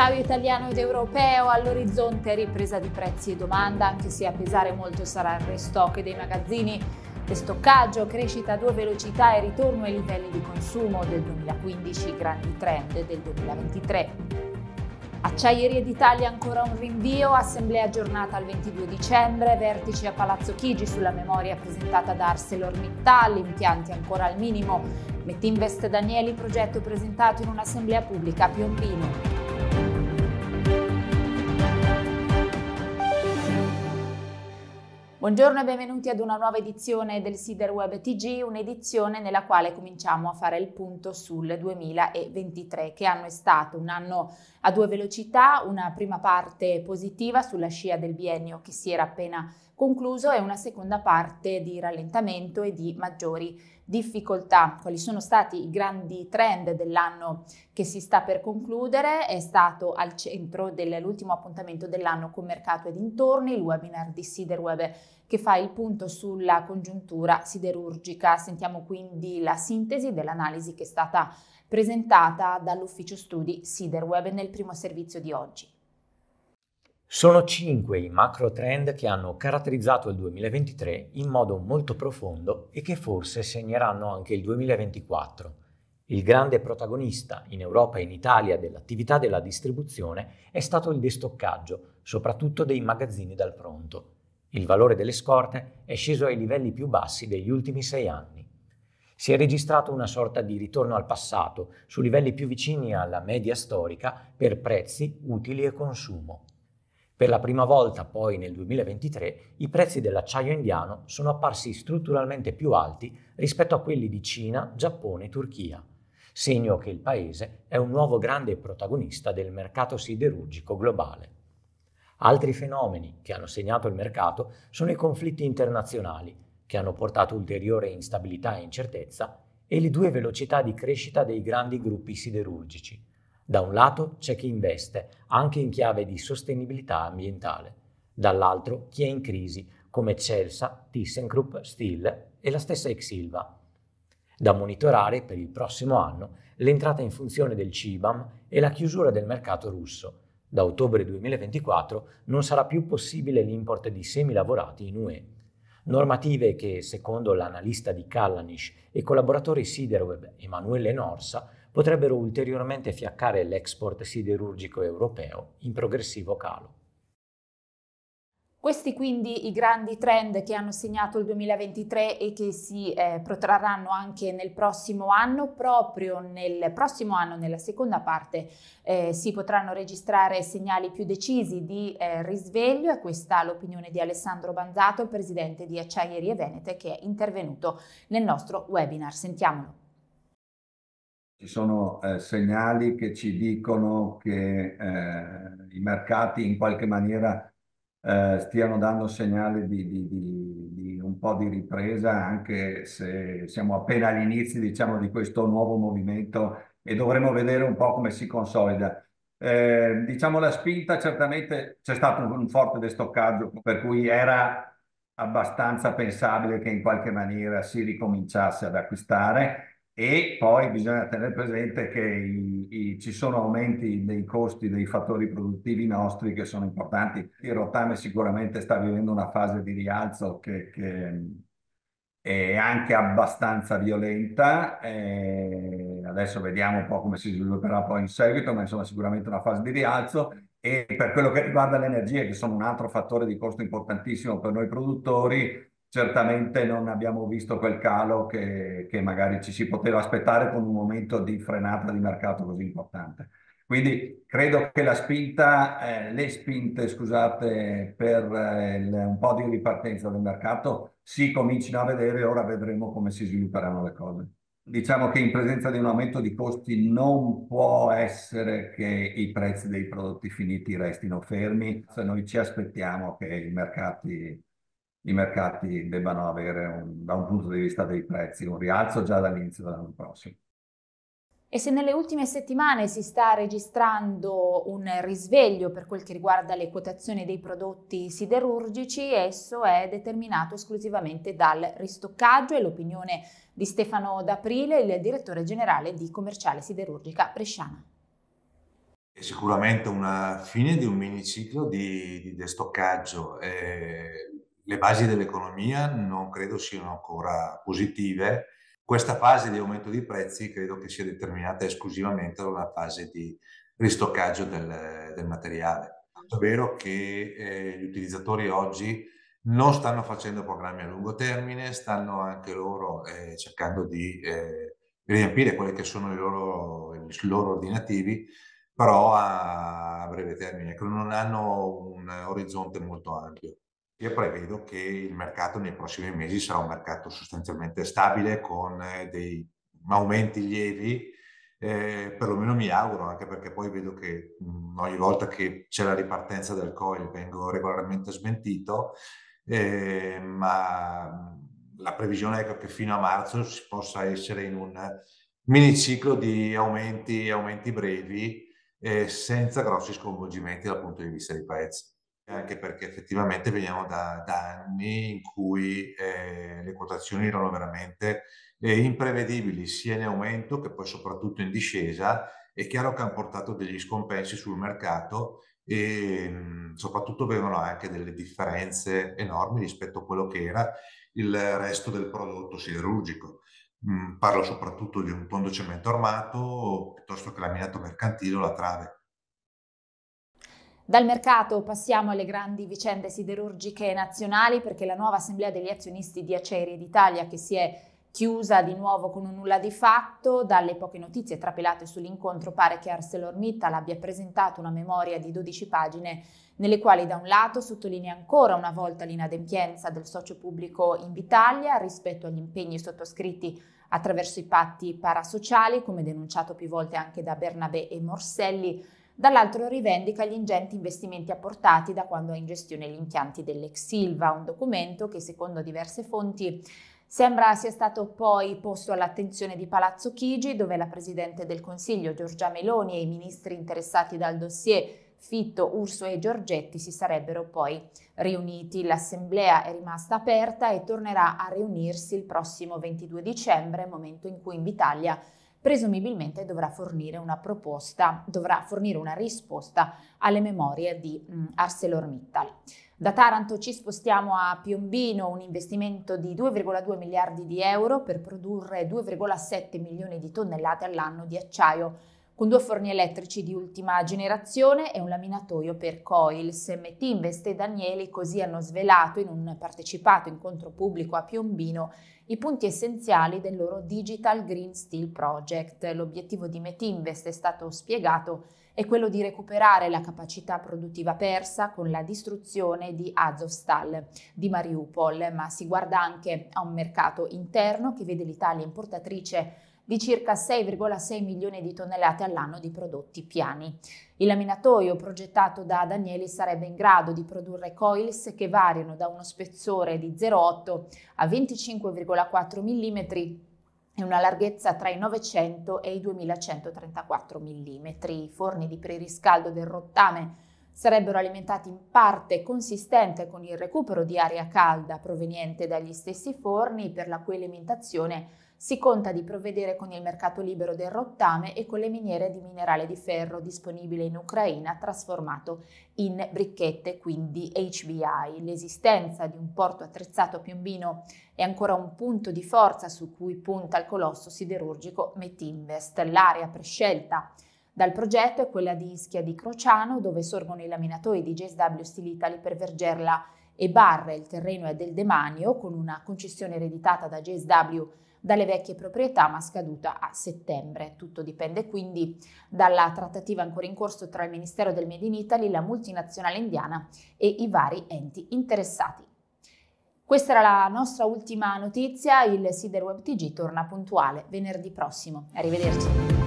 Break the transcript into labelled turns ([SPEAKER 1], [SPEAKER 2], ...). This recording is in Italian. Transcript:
[SPEAKER 1] acciaio italiano ed europeo all'orizzonte ripresa di prezzi e domanda, anche se a pesare molto sarà il restock dei magazzini stoccaggio, crescita a due velocità e ritorno ai livelli di consumo del 2015, grandi trend del 2023. Acciaierie d'Italia ancora un rinvio, assemblea aggiornata il 22 dicembre, vertice a Palazzo Chigi sulla memoria presentata da ArcelorMittal, impianti ancora al minimo, Metinvest Danieli progetto presentato in un'assemblea pubblica a Piombino. Buongiorno e benvenuti ad una nuova edizione del Sider Web TG, un'edizione nella quale cominciamo a fare il punto sul 2023, che anno è stato un anno a due velocità, una prima parte positiva sulla scia del biennio che si era appena concluso è una seconda parte di rallentamento e di maggiori difficoltà. Quali sono stati i grandi trend dell'anno che si sta per concludere? È stato al centro dell'ultimo appuntamento dell'anno con mercato e dintorni, il webinar di Siderweb che fa il punto sulla congiuntura siderurgica. Sentiamo quindi la sintesi dell'analisi che è stata presentata dall'ufficio studi Siderweb nel primo servizio di oggi.
[SPEAKER 2] Sono cinque i macro trend che hanno caratterizzato il 2023 in modo molto profondo e che forse segneranno anche il 2024. Il grande protagonista in Europa e in Italia dell'attività della distribuzione è stato il destoccaggio, soprattutto dei magazzini dal pronto. Il valore delle scorte è sceso ai livelli più bassi degli ultimi sei anni. Si è registrato una sorta di ritorno al passato, su livelli più vicini alla media storica, per prezzi, utili e consumo. Per la prima volta poi nel 2023 i prezzi dell'acciaio indiano sono apparsi strutturalmente più alti rispetto a quelli di Cina, Giappone e Turchia, segno che il paese è un nuovo grande protagonista del mercato siderurgico globale. Altri fenomeni che hanno segnato il mercato sono i conflitti internazionali, che hanno portato ulteriore instabilità e incertezza, e le due velocità di crescita dei grandi gruppi siderurgici, da un lato c'è chi investe, anche in chiave di sostenibilità ambientale, dall'altro chi è in crisi, come Celsa, ThyssenKrupp, Steel e la stessa Exilva. Da monitorare per il prossimo anno l'entrata in funzione del CIBAM e la chiusura del mercato russo. Da ottobre 2024 non sarà più possibile l'import di semi lavorati in UE. Normative che, secondo l'analista di Callanish e collaboratori Siderweb Emanuele Norsa, potrebbero ulteriormente fiaccare l'export siderurgico europeo in progressivo calo.
[SPEAKER 1] Questi quindi i grandi trend che hanno segnato il 2023 e che si eh, protrarranno anche nel prossimo anno. Proprio nel prossimo anno, nella seconda parte, eh, si potranno registrare segnali più decisi di eh, risveglio e questa è l'opinione di Alessandro Banzato, presidente di Acciaierie Venete, che è intervenuto nel nostro webinar. Sentiamolo
[SPEAKER 3] ci sono eh, segnali che ci dicono che eh, i mercati in qualche maniera eh, stiano dando segnali di, di, di, di, un po' di ripresa, anche se siamo appena all'inizio diciamo, di questo nuovo movimento e dovremo vedere un po' come si consolida. Eh, diciamo la spinta certamente c'è stato un forte destoccaggio per cui era abbastanza pensabile che in qualche maniera si ricominciasse ad acquistare e poi bisogna tenere presente che i, i, ci sono aumenti dei costi dei fattori produttivi nostri che sono importanti. Il rottame sicuramente sta vivendo una fase di rialzo che, che è anche abbastanza violenta. E eh, adesso vediamo un po' come si svilupperà poi in seguito, ma insomma sicuramente una fase di rialzo. E per quello che riguarda le energie, che sono un altro fattore di costo importantissimo per noi produttori, certamente non abbiamo visto quel calo che, che, magari ci si poteva aspettare con un momento di frenata di mercato così importante. Quindi credo che la spinta, eh, le spinte, scusate, per eh, il, un po' di ripartenza del mercato si comincino a vedere, ora vedremo come si svilupperanno le cose. Diciamo che in presenza di un aumento di costi non può essere che i prezzi dei prodotti finiti restino fermi, se noi ci aspettiamo che i mercati i mercati debbano avere, un, da un punto di vista dei prezzi, un rialzo già dall'inizio dell'anno prossimo.
[SPEAKER 1] E se nelle ultime settimane si sta registrando un risveglio per quel che riguarda le quotazioni dei prodotti siderurgici, esso è determinato esclusivamente dal ristoccaggio e l'opinione di Stefano D'Aprile, il direttore generale di Commerciale Siderurgica Bresciana.
[SPEAKER 4] È sicuramente una fine di un miniciclo di, di destoccaggio. Eh, le basi dell'economia non credo siano ancora positive. Questa fase di aumento dei prezzi credo che sia determinata esclusivamente da una fase di ristoccaggio del, del materiale. È vero che eh, gli utilizzatori oggi non stanno facendo programmi a lungo termine, stanno anche loro eh, cercando di eh, riempire quelli che sono i loro, i loro ordinativi, però a breve termine, non hanno un orizzonte molto ampio. Io prevedo che il mercato nei prossimi mesi sarà un mercato sostanzialmente stabile con eh, dei aumenti lievi, eh, perlomeno mi auguro, anche perché poi vedo che mh, mm, ogni volta che c'è la ripartenza del coil vengo regolarmente smentito, eh, ma mm, la previsione è che fino a marzo si possa essere in un miniciclo di aumenti, aumenti brevi eh, senza grossi sconvolgimenti dal punto di vista dei prezzi anche perché effettivamente veniamo da, da anni in cui eh, le quotazioni erano veramente eh, imprevedibili, sia in aumento che poi soprattutto in discesa. È chiaro che hanno portato degli scompensi sul mercato e ehm, soprattutto avevano anche delle differenze enormi rispetto a quello che era il resto del prodotto siderurgico. Mm, parlo soprattutto di un tondo cemento armato piuttosto che laminato mercantile o la trave
[SPEAKER 1] dal mercato passiamo alle grandi vicende siderurgiche nazionali perché la nuova assemblea degli azionisti di Aceri d'Italia che si è chiusa di nuovo con un nulla di fatto, dalle poche notizie trapelate sull'incontro pare che ArcelorMittal abbia presentato una memoria di 12 pagine nelle quali da un lato sottolinea ancora una volta l'inadempienza del socio pubblico in Vitalia rispetto agli impegni sottoscritti attraverso i patti parasociali, come denunciato più volte anche da Bernabé e Morselli, dall'altro rivendica gli ingenti investimenti apportati da quando ha in gestione gli impianti dell'ex Silva, un documento che secondo diverse fonti Sembra sia stato poi posto all'attenzione di Palazzo Chigi, dove la Presidente del Consiglio Giorgia Meloni e i ministri interessati dal dossier Fitto, Urso e Giorgetti si sarebbero poi riuniti. L'assemblea è rimasta aperta e tornerà a riunirsi il prossimo 22 dicembre, momento in cui in Italia presumibilmente dovrà fornire una proposta, dovrà fornire una risposta alle memorie di ArcelorMittal. Da Taranto ci spostiamo a Piombino, un investimento di 2,2 miliardi di euro per produrre 2,7 milioni di tonnellate all'anno di acciaio con due forni elettrici di ultima generazione e un laminatoio per coils. SMT Invest e Danieli così hanno svelato in un partecipato incontro pubblico a Piombino i punti essenziali del loro Digital Green Steel Project. L'obiettivo di Metinvest è stato spiegato è quello di recuperare la capacità produttiva persa con la distruzione di Azovstal di Mariupol, ma si guarda anche a un mercato interno che vede l'Italia importatrice di circa 6,6 milioni di tonnellate all'anno di prodotti piani. Il laminatoio progettato da Danieli sarebbe in grado di produrre coils che variano da uno spezzore di 0,8 a 25,4 mm e una larghezza tra i 900 e i 2134 mm. I forni di preriscaldo del rottame sarebbero alimentati in parte consistente con il recupero di aria calda proveniente dagli stessi forni per la cui alimentazione si conta di provvedere con il mercato libero del rottame e con le miniere di minerale di ferro disponibile in Ucraina trasformato in bricchette, quindi HBI. L'esistenza di un porto attrezzato a Piombino è ancora un punto di forza su cui punta il colosso siderurgico Metinvest. L'area prescelta dal progetto è quella di Ischia di Crociano, dove sorgono i laminatori di JSW Steel Italy per Vergerla e Barre. Il terreno è del demanio, con una concessione ereditata da JSW dalle vecchie proprietà ma scaduta a settembre. Tutto dipende quindi dalla trattativa ancora in corso tra il Ministero del Made in Italy, la multinazionale indiana e i vari enti interessati. Questa era la nostra ultima notizia, il Sider Web TG torna puntuale venerdì prossimo. Arrivederci.